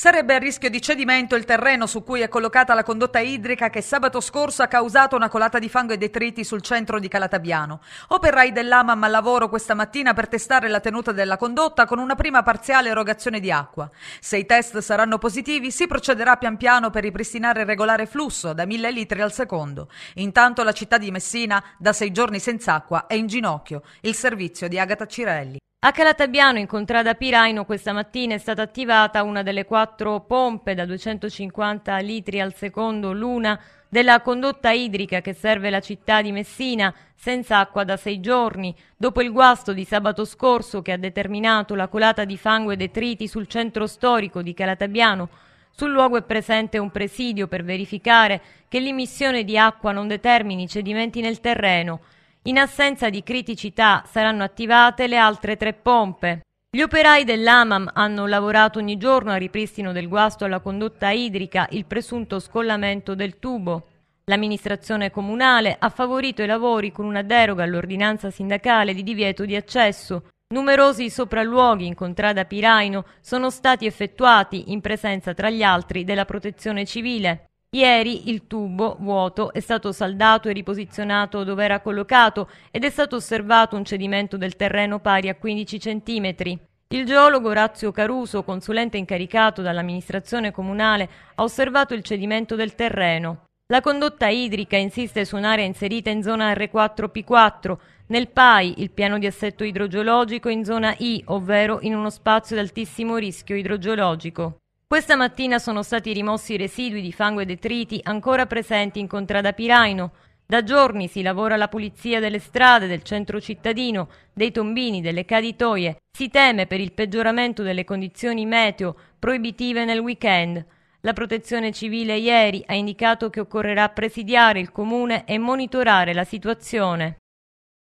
Sarebbe a rischio di cedimento il terreno su cui è collocata la condotta idrica che sabato scorso ha causato una colata di fango e detriti sul centro di Calatabiano. Operai dell'AMAM al lavoro questa mattina per testare la tenuta della condotta con una prima parziale erogazione di acqua. Se i test saranno positivi si procederà pian piano per ripristinare il regolare flusso da 1000 litri al secondo. Intanto la città di Messina, da sei giorni senza acqua, è in ginocchio. Il servizio di Agata Cirelli. A Calatabiano, in contrada Piraino, questa mattina è stata attivata una delle quattro pompe da 250 litri al secondo l'una della condotta idrica che serve la città di Messina senza acqua da sei giorni, dopo il guasto di sabato scorso che ha determinato la colata di fango e detriti sul centro storico di Calatabiano. Sul luogo è presente un presidio per verificare che l'immissione di acqua non determini cedimenti nel terreno. In assenza di criticità saranno attivate le altre tre pompe. Gli operai dell'AMAM hanno lavorato ogni giorno al ripristino del guasto alla condotta idrica, il presunto scollamento del tubo. L'amministrazione comunale ha favorito i lavori con una deroga all'ordinanza sindacale di divieto di accesso. Numerosi sopralluoghi in contrada Piraino sono stati effettuati in presenza tra gli altri della protezione civile. Ieri il tubo vuoto è stato saldato e riposizionato dove era collocato ed è stato osservato un cedimento del terreno pari a 15 cm. Il geologo Razio Caruso, consulente incaricato dall'amministrazione comunale, ha osservato il cedimento del terreno. La condotta idrica insiste su un'area inserita in zona R4P4, nel PAI il piano di assetto idrogeologico in zona I, ovvero in uno spazio ad altissimo rischio idrogeologico. Questa mattina sono stati rimossi i residui di fango e detriti ancora presenti in Contrada Piraino. Da giorni si lavora alla pulizia delle strade, del centro cittadino, dei tombini, delle caditoie. Si teme per il peggioramento delle condizioni meteo proibitive nel weekend. La protezione civile ieri ha indicato che occorrerà presidiare il comune e monitorare la situazione.